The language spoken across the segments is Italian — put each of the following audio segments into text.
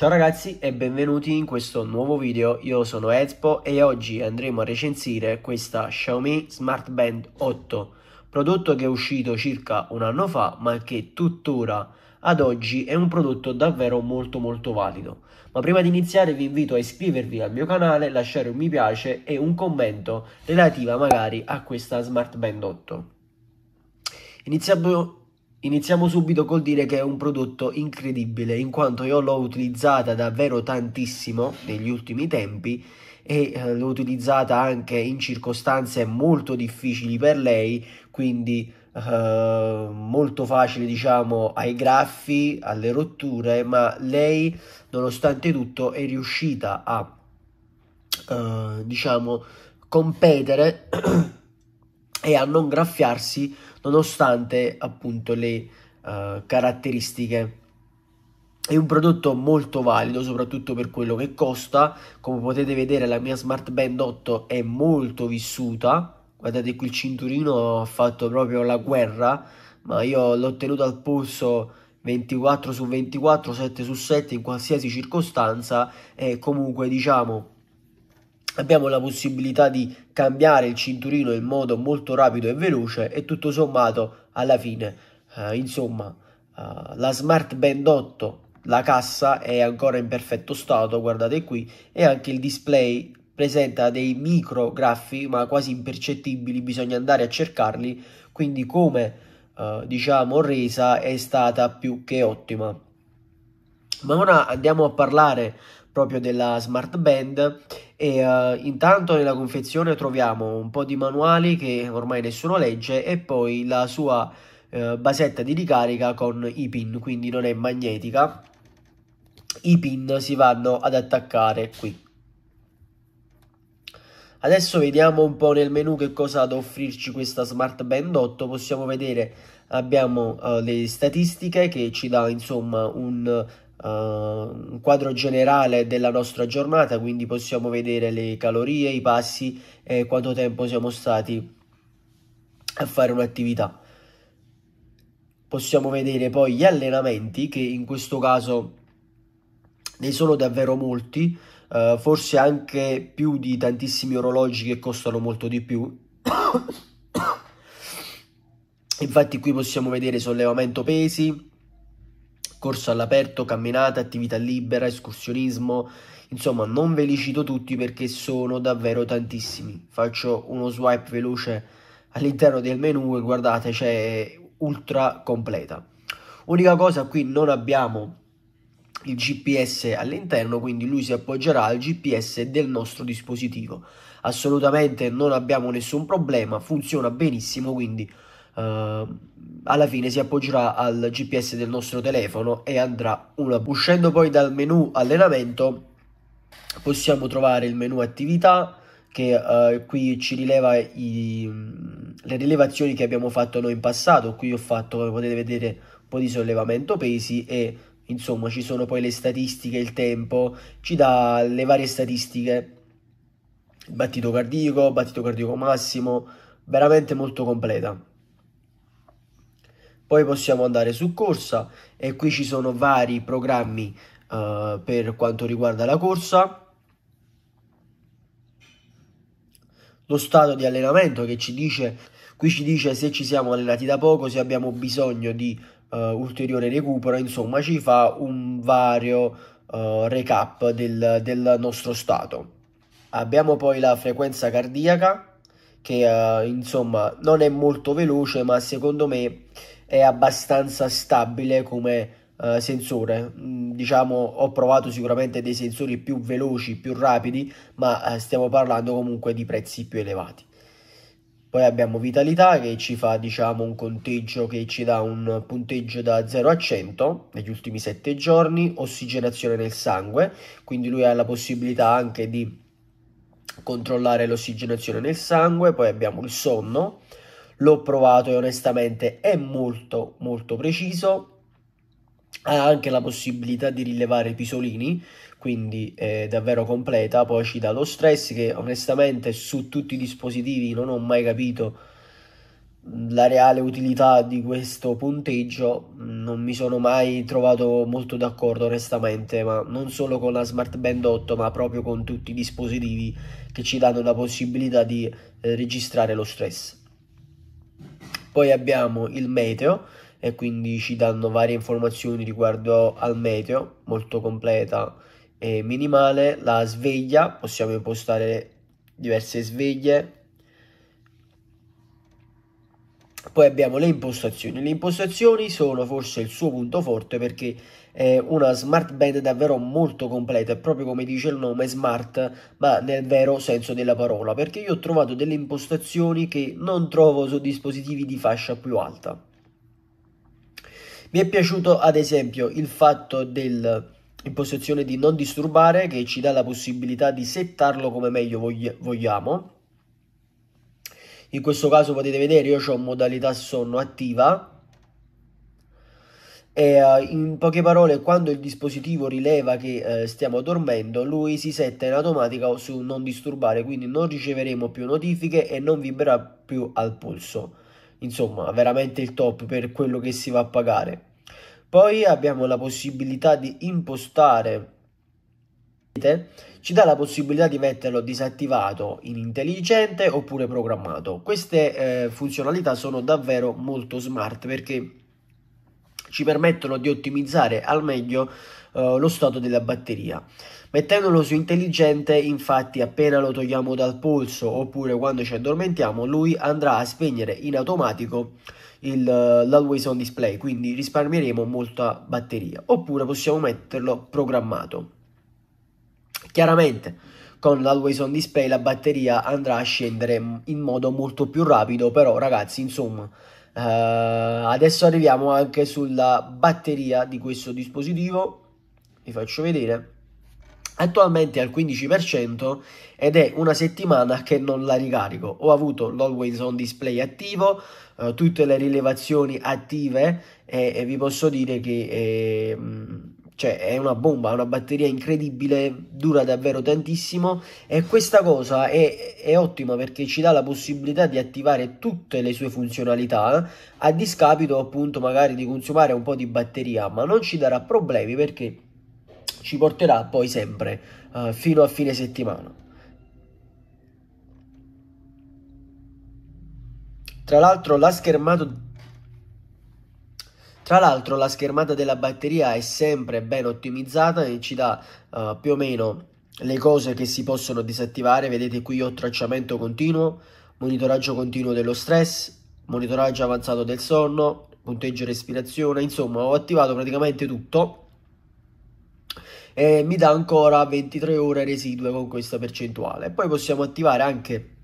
Ciao ragazzi e benvenuti in questo nuovo video, io sono Ezpo e oggi andremo a recensire questa Xiaomi Smart Band 8 prodotto che è uscito circa un anno fa ma che tuttora ad oggi è un prodotto davvero molto molto valido. Ma prima di iniziare vi invito a iscrivervi al mio canale, lasciare un mi piace e un commento relativa magari a questa Smart Band 8. Iniziamo Iniziamo subito col dire che è un prodotto incredibile in quanto io l'ho utilizzata davvero tantissimo negli ultimi tempi e eh, l'ho utilizzata anche in circostanze molto difficili per lei, quindi eh, molto facile diciamo ai graffi, alle rotture, ma lei nonostante tutto è riuscita a eh, diciamo competere e a non graffiarsi nonostante appunto le uh, caratteristiche. È un prodotto molto valido, soprattutto per quello che costa. Come potete vedere, la mia Smart Band 8 è molto vissuta. Guardate qui il cinturino ha fatto proprio la guerra, ma io l'ho tenuto al polso 24 su 24, 7 su 7 in qualsiasi circostanza e comunque diciamo abbiamo la possibilità di cambiare il cinturino in modo molto rapido e veloce e tutto sommato alla fine eh, insomma eh, la Smart Band 8 la cassa è ancora in perfetto stato guardate qui e anche il display presenta dei micro graffi ma quasi impercettibili bisogna andare a cercarli quindi come eh, diciamo resa è stata più che ottima ma ora andiamo a parlare proprio della smart band e uh, intanto nella confezione troviamo un po' di manuali che ormai nessuno legge e poi la sua uh, basetta di ricarica con i pin quindi non è magnetica i pin si vanno ad attaccare qui adesso vediamo un po' nel menu che cosa ha da offrirci questa smart band 8 possiamo vedere abbiamo uh, le statistiche che ci dà insomma un un ehm, quadro generale della nostra giornata, quindi possiamo vedere le calorie, i passi e quanto tempo siamo stati a fare un'attività. Possiamo vedere poi gli allenamenti che in questo caso ne sono davvero molti, uh, forse anche più di tantissimi orologi che costano molto di più. Infatti qui possiamo vedere sollevamento pesi, corso all'aperto, camminate, attività libera, escursionismo, insomma non ve li cito tutti perché sono davvero tantissimi. Faccio uno swipe veloce all'interno del menu e guardate c'è ultra completa. Unica cosa qui non abbiamo il GPS all'interno, quindi lui si appoggerà al GPS del nostro dispositivo. Assolutamente non abbiamo nessun problema, funziona benissimo, quindi uh, alla fine si appoggerà al GPS del nostro telefono e andrà una... Uscendo poi dal menu allenamento possiamo trovare il menu attività che uh, qui ci rileva i, mm, le rilevazioni che abbiamo fatto noi in passato. Qui ho fatto, come potete vedere, un po' di sollevamento pesi e insomma ci sono poi le statistiche, il tempo, ci dà le varie statistiche. Battito cardiaco, battito cardiaco massimo, veramente molto completa. Poi possiamo andare su corsa e qui ci sono vari programmi uh, per quanto riguarda la corsa. Lo stato di allenamento che ci dice, qui ci dice se ci siamo allenati da poco, se abbiamo bisogno di uh, ulteriore recupero, insomma ci fa un vario uh, recap del, del nostro stato. Abbiamo poi la frequenza cardiaca che uh, insomma non è molto veloce ma secondo me è abbastanza stabile come Uh, sensore. Mm, diciamo, ho provato sicuramente dei sensori più veloci, più rapidi, ma uh, stiamo parlando comunque di prezzi più elevati. Poi abbiamo Vitalità che ci fa diciamo un conteggio che ci dà un punteggio da 0 a 100 negli ultimi 7 giorni, ossigenazione nel sangue, quindi lui ha la possibilità anche di controllare l'ossigenazione nel sangue, poi abbiamo il sonno, l'ho provato e onestamente è molto molto preciso ha anche la possibilità di rilevare i pisolini quindi è davvero completa poi ci dà lo stress che onestamente su tutti i dispositivi non ho mai capito mm, la reale utilità di questo punteggio non mi sono mai trovato molto d'accordo onestamente ma non solo con la Smart Band 8 ma proprio con tutti i dispositivi che ci danno la possibilità di eh, registrare lo stress poi abbiamo il meteo e quindi ci danno varie informazioni riguardo al meteo, molto completa e minimale. La sveglia, possiamo impostare diverse sveglie Poi abbiamo le impostazioni. Le impostazioni sono forse il suo punto forte perché è una smart band davvero molto completa, proprio come dice il nome smart, ma nel vero senso della parola, perché io ho trovato delle impostazioni che non trovo su dispositivi di fascia più alta. Mi è piaciuto ad esempio il fatto dell'impostazione di non disturbare che ci dà la possibilità di settarlo come meglio vogliamo in questo caso potete vedere io ho modalità sonno attiva e uh, in poche parole quando il dispositivo rileva che uh, stiamo dormendo lui si setta in automatica su non disturbare quindi non riceveremo più notifiche e non vibrerà più al polso insomma veramente il top per quello che si va a pagare poi abbiamo la possibilità di impostare ci dà la possibilità di metterlo disattivato in intelligente oppure programmato. Queste eh, funzionalità sono davvero molto smart perché ci permettono di ottimizzare al meglio eh, lo stato della batteria. Mettendolo su intelligente, infatti, appena lo togliamo dal polso oppure quando ci addormentiamo, lui andrà a spegnere in automatico l'always on display, quindi risparmieremo molta batteria. Oppure possiamo metterlo programmato. Chiaramente con l'Always On Display la batteria andrà a scendere in modo molto più rapido, però ragazzi insomma eh, adesso arriviamo anche sulla batteria di questo dispositivo, vi faccio vedere attualmente è al 15% ed è una settimana che non la ricarico. Ho avuto l'always on display attivo, eh, tutte le rilevazioni attive e, e, vi posso dire che eh, cioè è una bomba, ha una batteria incredibile, dura davvero tantissimo e questa cosa è, è, ottima perché ci dà la possibilità di attivare tutte le sue funzionalità a discapito appunto magari di consumare un po' di batteria, ma non ci darà problemi perché ci porterà poi sempre uh, fino a fine settimana. Tra l'altro la schermata tra l'altro la schermata della batteria è sempre ben ottimizzata e ci dà uh, più o meno le cose che si possono disattivare. Vedete qui ho tracciamento continuo, monitoraggio continuo dello stress, monitoraggio avanzato del sonno, punteggio respirazione, insomma ho attivato praticamente tutto e mi dà ancora 23 ore residue con questa percentuale. Poi possiamo attivare anche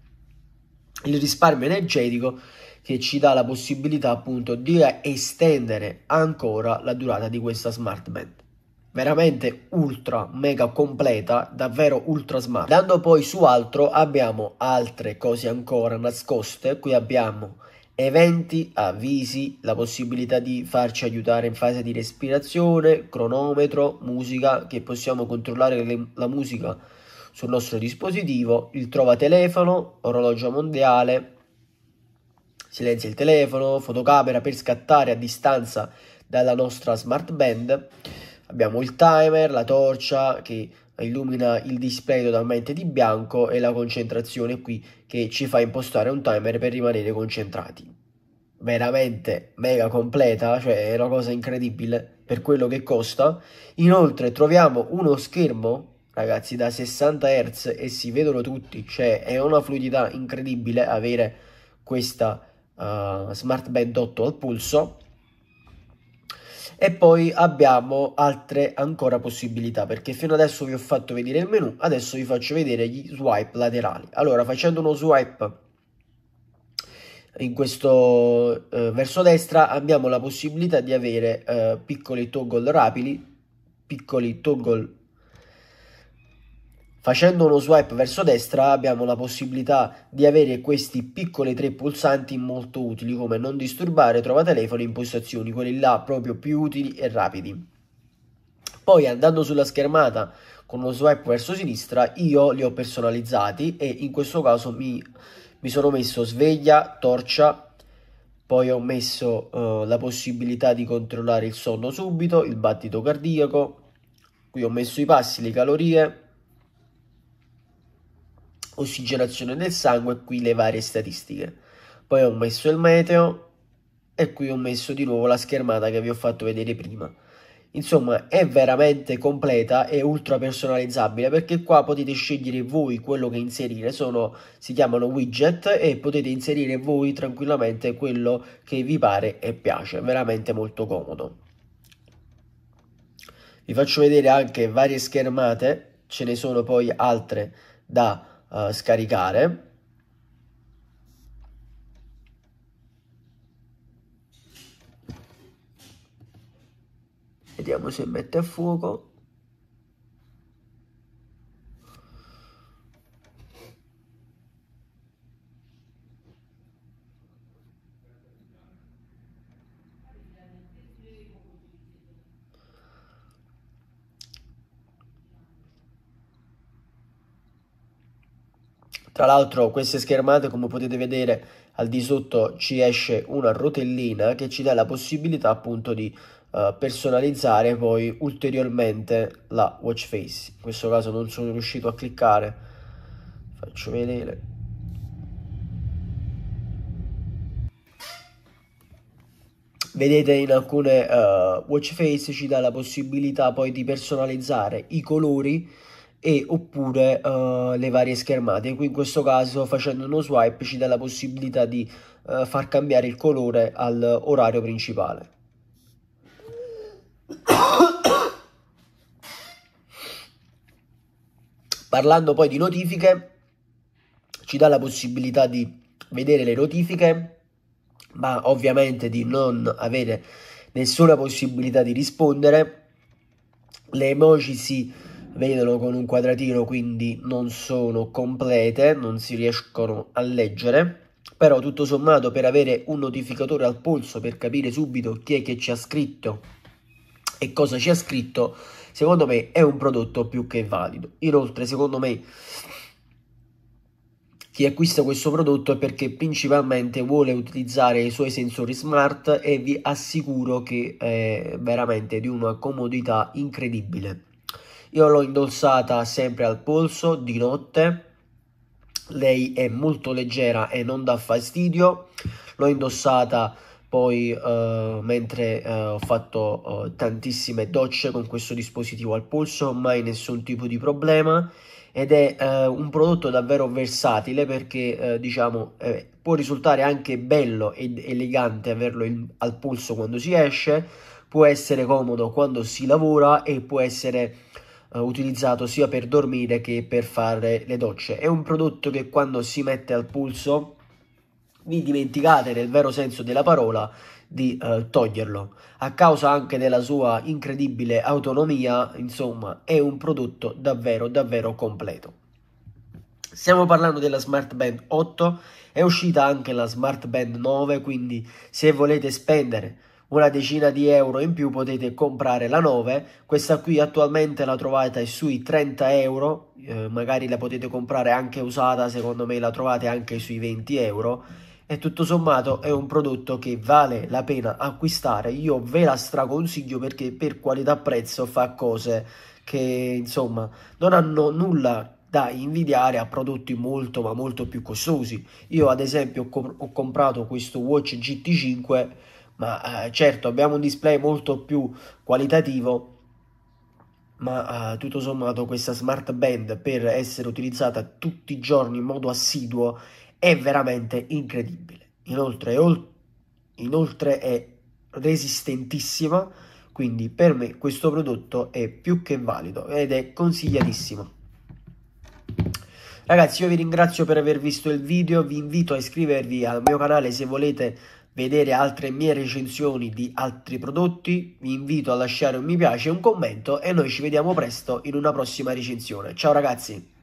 il risparmio energetico che ci dà la possibilità appunto di estendere ancora la durata di questa smart band veramente ultra mega completa davvero ultra smart dando poi su altro abbiamo altre cose ancora nascoste qui abbiamo eventi, avvisi, la possibilità di farci aiutare in fase di respirazione, cronometro, musica, che possiamo controllare le, la musica sul nostro dispositivo, il trova telefono, orologio mondiale, silenzia il telefono, fotocamera per scattare a distanza dalla nostra smart band. Abbiamo il timer, la torcia che illumina il display totalmente di bianco e la concentrazione qui che ci fa impostare un timer per rimanere concentrati. Veramente mega completa, cioè è una cosa incredibile per quello che costa. Inoltre troviamo uno schermo ragazzi da 60 Hz e si vedono tutti, cioè è una fluidità incredibile avere questa uh, Smart Band 8 al polso e poi abbiamo altre ancora possibilità perché fino adesso vi ho fatto vedere il menu adesso vi faccio vedere gli swipe laterali allora facendo uno swipe in questo eh, verso destra abbiamo la possibilità di avere eh, piccoli toggle rapidi piccoli toggle Facendo uno swipe verso destra abbiamo la possibilità di avere questi piccoli tre pulsanti molto utili come non disturbare, trova telefono, impostazioni, quelli là proprio più utili e rapidi. Poi andando sulla schermata con uno swipe verso sinistra io li ho personalizzati e in questo caso mi, mi sono messo sveglia, torcia, poi ho messo eh, la possibilità di controllare il sonno subito, il battito cardiaco, qui ho messo i passi, le calorie, ossigenazione del sangue, qui le varie statistiche. Poi ho messo il meteo e qui ho messo di nuovo la schermata che vi ho fatto vedere prima. Insomma, è veramente completa e ultra personalizzabile perché qua potete scegliere voi quello che inserire, sono, si chiamano widget e potete inserire voi tranquillamente quello che vi pare e piace, veramente molto comodo. Vi faccio vedere anche varie schermate, ce ne sono poi altre da uh, scaricare. Vediamo se mette a fuoco. Tra l'altro queste schermate come potete vedere al di sotto ci esce una rotellina che ci dà la possibilità appunto di eh, personalizzare poi ulteriormente la watch face. In questo caso non sono riuscito a cliccare, faccio vedere. Vedete in alcune uh, watch face ci dà la possibilità poi di personalizzare i colori e oppure uh, le varie schermate qui in questo caso facendo uno swipe ci dà la possibilità di uh, far cambiare il colore all'orario principale parlando poi di notifiche ci dà la possibilità di vedere le notifiche ma ovviamente di non avere nessuna possibilità di rispondere le emoji si vedono con un quadratino quindi non sono complete, non si riescono a leggere però tutto sommato per avere un notificatore al polso per capire subito chi è che ci ha scritto e cosa ci ha scritto secondo me è un prodotto più che valido inoltre secondo me chi acquista questo prodotto è perché principalmente vuole utilizzare i suoi sensori smart e vi assicuro che è veramente di una comodità incredibile io l'ho indossata sempre al polso di notte. Lei è molto leggera e non dà fastidio. L'ho indossata poi uh, mentre uh, ho fatto uh, tantissime docce con questo dispositivo al polso, mai nessun tipo di problema ed è un prodotto davvero versatile perché diciamo eh, può risultare anche bello ed elegante averlo in, al polso quando si esce, può essere comodo quando si lavora e può essere eh, utilizzato sia per dormire che per fare le docce. È un prodotto che quando si mette al pulso vi dimenticate nel vero senso della parola di eh, toglierlo. A causa anche della sua incredibile autonomia, insomma, è un prodotto davvero davvero completo. Stiamo parlando della Smart Band 8, è uscita anche la Smart Band 9, quindi se volete spendere una decina di euro in più potete comprare la 9 questa qui attualmente la trovate sui 30 euro eh, magari la potete comprare anche usata secondo me la trovate anche sui 20 euro e tutto sommato è un prodotto che vale la pena acquistare io ve la straconsiglio perché per qualità prezzo fa cose che insomma non hanno nulla da invidiare a prodotti molto ma molto più costosi. Io ad esempio ho, comp ho comprato questo Watch GT5 ma eh, certo abbiamo un display molto più qualitativo ma eh, tutto sommato questa smart band per essere utilizzata tutti i giorni in modo assiduo è veramente incredibile inoltre è, ol- inoltre è resistentissima quindi per me questo prodotto è più che valido ed è consigliatissimo Ragazzi io vi ringrazio per aver visto il video, vi invito a iscrivervi al mio canale se volete vedere altre mie recensioni di altri prodotti, vi invito a lasciare un mi piace un commento e noi ci vediamo presto in una prossima recensione. Ciao ragazzi!